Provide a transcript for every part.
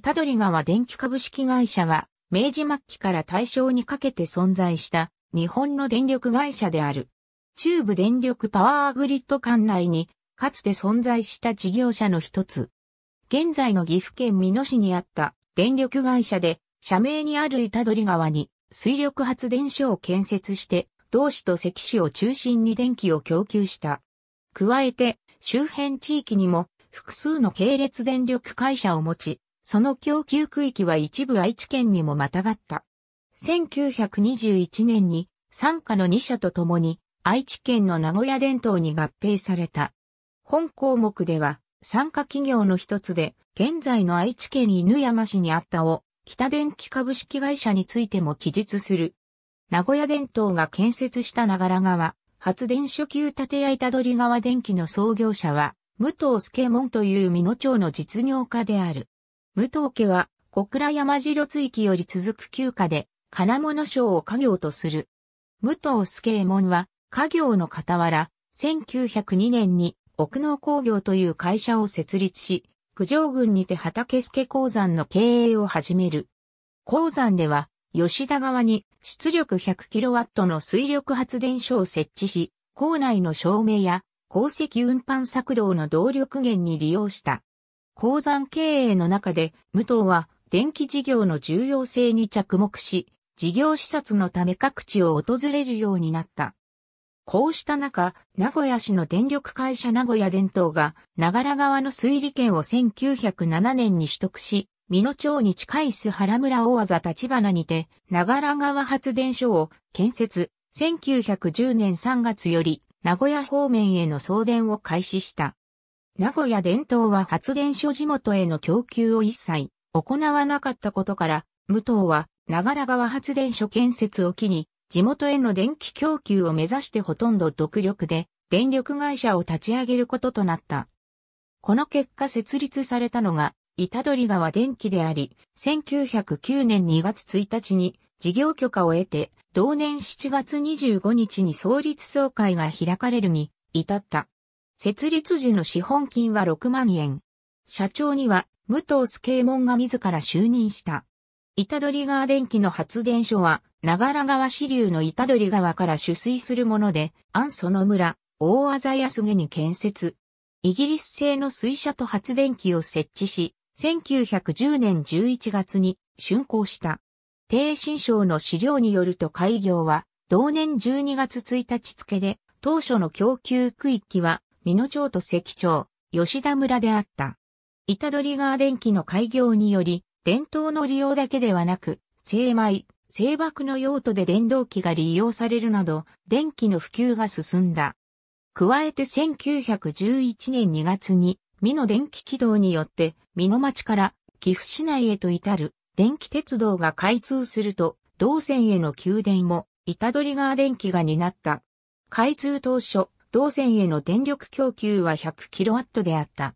板取川電気株式会社は、明治末期から大正にかけて存在した日本の電力会社である。中部電力パワーグリッド管内に、かつて存在した事業者の一つ。現在の岐阜県美濃市にあった電力会社で、社名にある板取川に水力発電所を建設して、同市と関市を中心に電気を供給した。加えて、周辺地域にも複数の系列電力会社を持ち、その供給区域は一部愛知県にもまたがった。1921年に、参加の2社と共に、愛知県の名古屋伝統に合併された。本項目では、参加企業の一つで、現在の愛知県犬山市にあったを、北電機株式会社についても記述する。名古屋伝統が建設した長良川、発電所級立屋板取川電機の創業者は、武藤助門という美濃町の実業家である。武藤家は小倉山城地域より続く旧家で、金物商を家業とする。武藤助右衛門は、家業の傍ら、1902年に奥能工業という会社を設立し、九条郡にて畑助鉱山の経営を始める。鉱山では、吉田側に出力 100kW の水力発電所を設置し、校内の照明や鉱石運搬作動の動力源に利用した。鉱山経営の中で、武藤は電気事業の重要性に着目し、事業視察のため各地を訪れるようになった。こうした中、名古屋市の電力会社名古屋電灯が、長良川の水利権を1907年に取得し、美濃町に近い須原村大技立花にて、長良川発電所を建設、1910年3月より、名古屋方面への送電を開始した。名古屋伝統は発電所地元への供給を一切行わなかったことから、武藤は長良川発電所建設を機に、地元への電気供給を目指してほとんど独力で電力会社を立ち上げることとなった。この結果設立されたのが、板取川電気であり、1909年2月1日に事業許可を得て、同年7月25日に創立総会が開かれるに至った。設立時の資本金は6万円。社長には武藤助右衛門が自ら就任した。板取川電気の発電所は、長良川支流の板取川から取水するもので、安その村、大あ安やに建設。イギリス製の水車と発電機を設置し、1910年11月に竣工した。低新省の資料によると開業は、同年12月1日付で、当初の供給区域は美濃町と関町、吉田村であった。板取川電機の開業により、伝統の利用だけではなく、精米、精爆の用途で電動機が利用されるなど、電気の普及が進んだ。加えて1911年2月に、美濃電気軌道によって、美濃町から岐阜市内へと至る電気鉄道が開通すると、同線への給電も、板取川電機が担った。開通当初、銅線への電力供給は 100kW であった。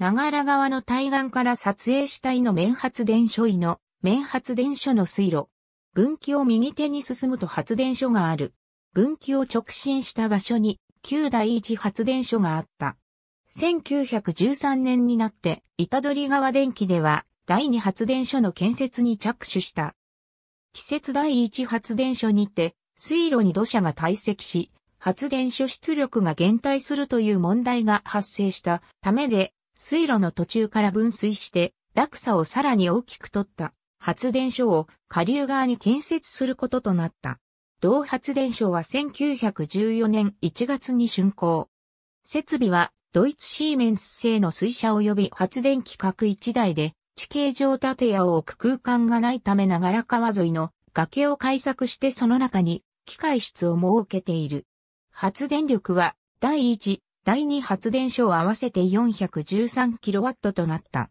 長良川の対岸から撮影した井の面発電所井の面発電所の水路。分岐を右手に進むと発電所がある。分岐を直進した場所に旧第一発電所があった。1913年になって板取川電気では第二発電所の建設に着手した。季節第一発電所にて水路に土砂が堆積し、発電所出力が減退するという問題が発生したためで、水路の途中から分水して落差をさらに大きく取った発電所を下流側に建設することとなった。同発電所は1914年1月に竣工。設備はドイツシーメンス製の水車及び発電機各1台で地形上建屋を置く空間がないため長良川沿いの崖を開削してその中に機械室を設けている。発電力は、第1、第2発電所を合わせて 413kW となった。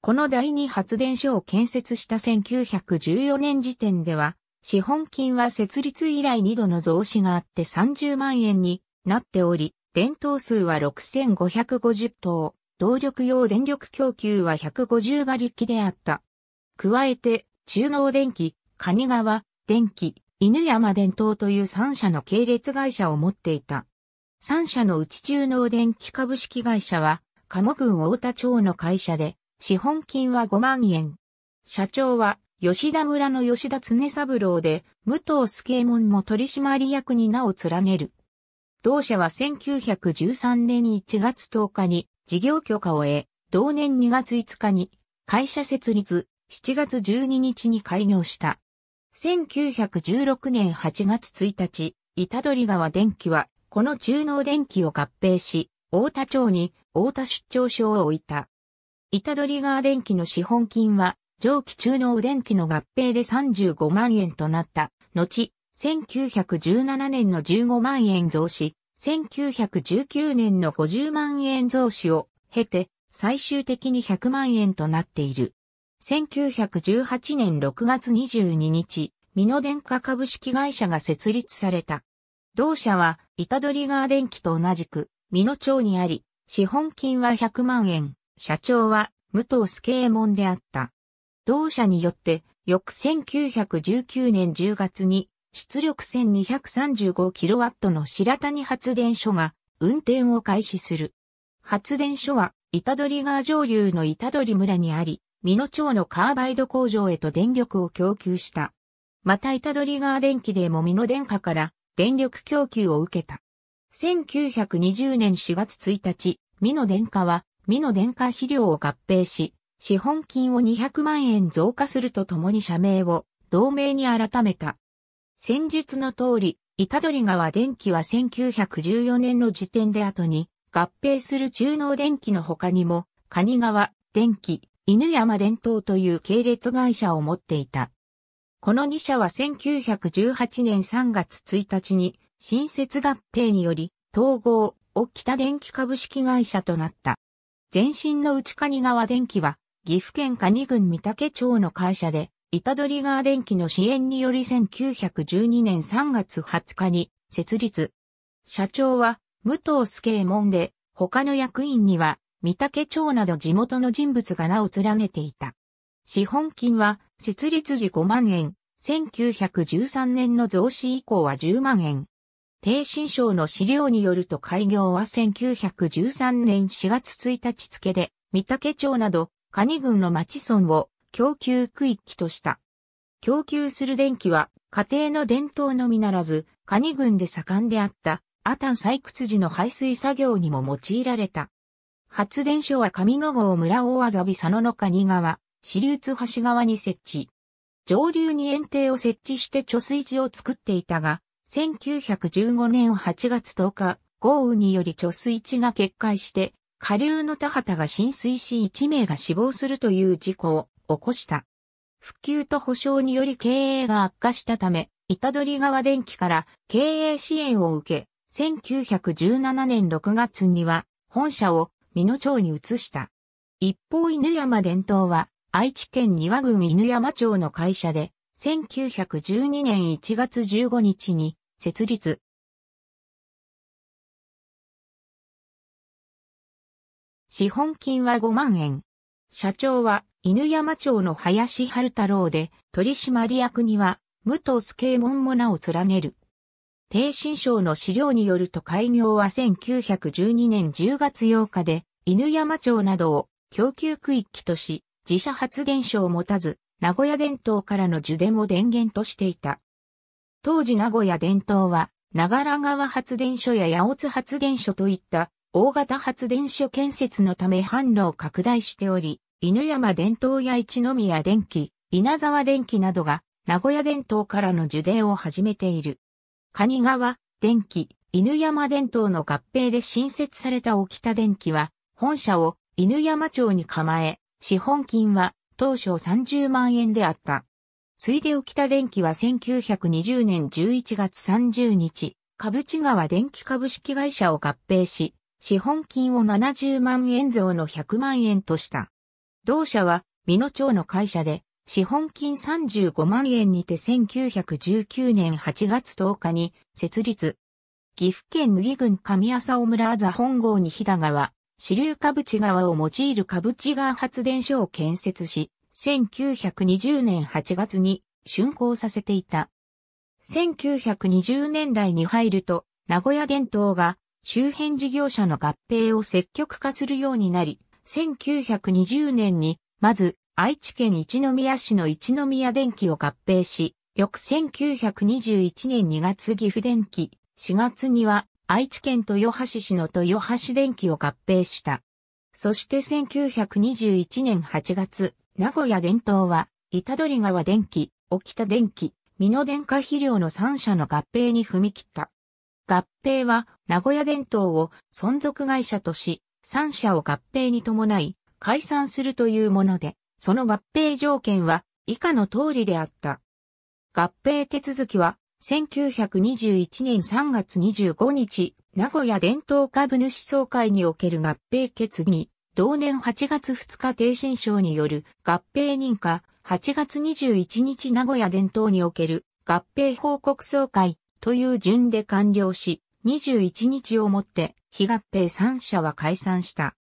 この第2発電所を建設した1914年時点では、資本金は設立以来2度の増資があって30万円になっており、電灯数は6550灯、動力用電力供給は150馬力であった。加えて、中納電気、蟹川、電気、犬山伝統という3社の系列会社を持っていた。3社のうち中農電機株式会社は、鴨郡大田町の会社で、資本金は5万円。社長は、吉田村の吉田常三郎で、武藤助右衛門も取締役に名を連ねる。同社は1913年1月10日に事業許可を得、同年2月5日に会社設立、7月12日に開業した。1916年8月1日、板取川電機は、この中納電機を合併し、大田町に大田出張所を置いた。板取川電機の資本金は、上記中納電機の合併で35万円となった。後、1917年の15万円増資、1919年の50万円増資を経て、最終的に100万円となっている。1918年6月22日、美濃電化株式会社が設立された。同社は、板取川電機と同じく、美濃町にあり、資本金は100万円、社長は、武藤助右衛門であった。同社によって、翌1919年10月に、出力 1235kW の白谷発電所が、運転を開始する。発電所は、板取川上流の板取村にあり、美濃町のカーバイド工場へと電力を供給した。また板取川電気でも美濃電化から電力供給を受けた。1920年4月1日、美濃電化は美濃電化肥料を合併し、資本金を200万円増加するとともに社名を同盟に改めた。先述の通り、板取川電機は1914年の時点で後に合併する中納電機の他にも、蟹川電機、犬山伝統という系列会社を持っていた。この2社は1918年3月1日に新設合併により統合を北電機株式会社となった。前身の内蟹川電機は岐阜県蟹郡三宅町の会社で、板取川電機の支援により1912年3月20日に設立。社長は武藤助右衛門で、他の役員には三宅町など地元の人物が名を連ねていた。資本金は設立時5万円、1913年の増資以降は10万円。低新省の資料によると開業は1913年4月1日付で、三宅町など、カニ郡の町村を供給区域とした。供給する電気は、家庭の伝統のみならず、カニ郡で盛んであった、アタン採掘時の排水作業にも用いられた。発電所は上野郷村大麻び佐野の蟹川、支流津橋川に設置。上流に園庭を設置して貯水池を作っていたが、1915年8月10日、豪雨により貯水池が決壊して、下流の田畑が浸水し1名が死亡するという事故を起こした。復旧と保障により経営が悪化したため、板取川電機から経営支援を受け、1917年6月には本社を美濃町に移した。一方犬山伝統は、愛知県庭郡犬山町の会社で、1912年1月15日に設立。資本金は5万円。社長は犬山町の林春太郎で、取締役には武藤助右衛門も名を連ねる。低新省の資料によると開業は1912年10月8日で、犬山町などを供給区域とし、自社発電所を持たず、名古屋電灯からの受電を電源としていた。当時名古屋電灯は、長良川発電所や八津発電所といった大型発電所建設のため販路を拡大しており、犬山電灯や一宮電機、稲沢電機などが名古屋電灯からの受電を始めている。蟹川、電気、犬山電灯の合併で新設された沖田電気は、本社を犬山町に構え、資本金は当初30万円であった。ついで沖田電気は1920年11月30日、株地川電気株式会社を合併し、資本金を70万円増の100万円とした。同社は、美濃町の会社で、資本金35万円にて1919年8月10日に設立。岐阜県麦郡上浅尾村ざ本郷に飛騨川、支流株地川を用いる株地川発電所を建設し、1920年8月に竣工させていた。1920年代に入ると、名古屋伝統が周辺事業者の合併を積極化するようになり、1920年に、まず愛知県一宮市の一宮電機を合併し、翌1921年2月岐阜電機、4月には愛知県豊橋市の豊橋電機を合併した。そして1921年8月、名古屋電灯は、板取川電機、沖田電機、美濃電化肥料の3社の合併に踏み切った。合併は、名古屋電灯を存続会社とし、3社を合併に伴い、解散するというもので、その合併条件は以下の通りであった。合併手続きは1921年3月25日、名古屋伝統株主総会における合併決議、同年8月2日低信省による合併認可、8月21日名古屋伝統における合併報告総会という順で完了し、21日をもって非合併3社は解散した。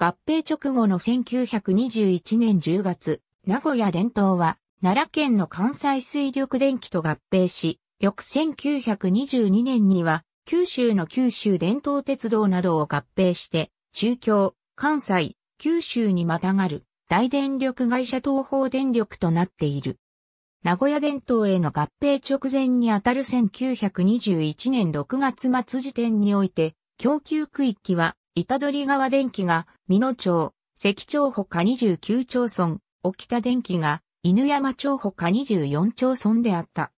合併直後の1921年10月、名古屋電灯は奈良県の関西水力電気と合併し、翌1922年には九州の九州電灯鉄道などを合併して、中京、関西、九州にまたがる大電力会社東方電力となっている。名古屋電灯への合併直前にあたる1921年6月末時点において、供給区域は板取川電機が、美濃町、関町ほか29町村、沖田電機が、犬山町ほか24町村であった。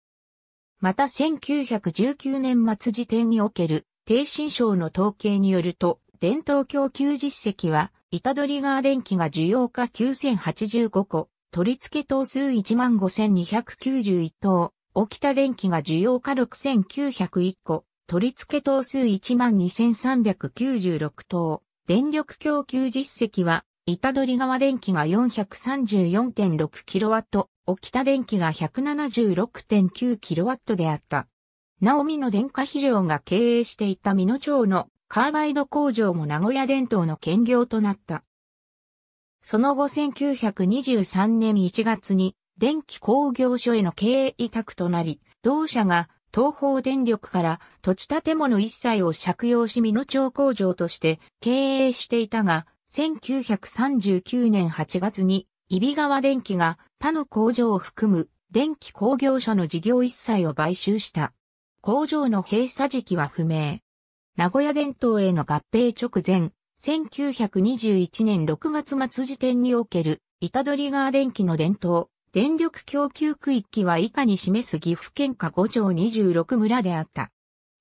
また1919年末時点における、低新省の統計によると、伝統供給実績は、板取川電機が需要化9085個、取り付け等数15291等、沖田電機が需要化6901個、取り付け等数12,396等、電力供給実績は、板取川電気が 434.6kW、沖田電気が 176.9kW であった。なお美の電化肥料が経営していた美濃町のカーバイド工場も名古屋伝統の兼業となった。その後1923年1月に電気工業所への経営委託となり、同社が東方電力から土地建物一切を借用し美濃町工場として経営していたが、1939年8月に、伊比川電機が他の工場を含む電気工業所の事業一切を買収した。工場の閉鎖時期は不明。名古屋電灯への合併直前、1921年6月末時点における、板取川電機の電灯、電力供給区域は以下に示す岐阜県下5町26村であった。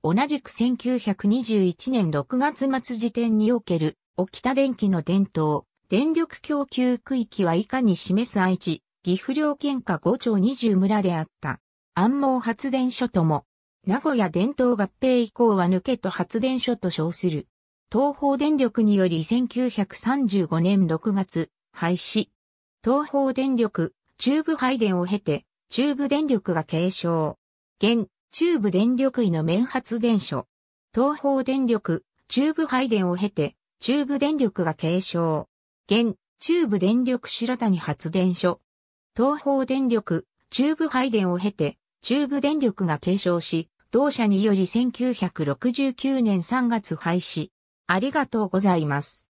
同じく1921年6月末時点における、沖田電機の伝統、電力供給区域は以下に示す愛知、岐阜両県下5町20村であった。安毛発電所とも、名古屋伝統合併以降は抜けと発電所と称する。東方電力により1935年6月、廃止。東方電力、中部配電を経て、中部電力が継承。現、中部電力医の面発電所。東方電力、中部配電を経て、中部電力が継承。現、中部電力白谷発電所。東方電力、中部配電を経て、中部電力が継承し、同社により1969年3月廃止。ありがとうございます。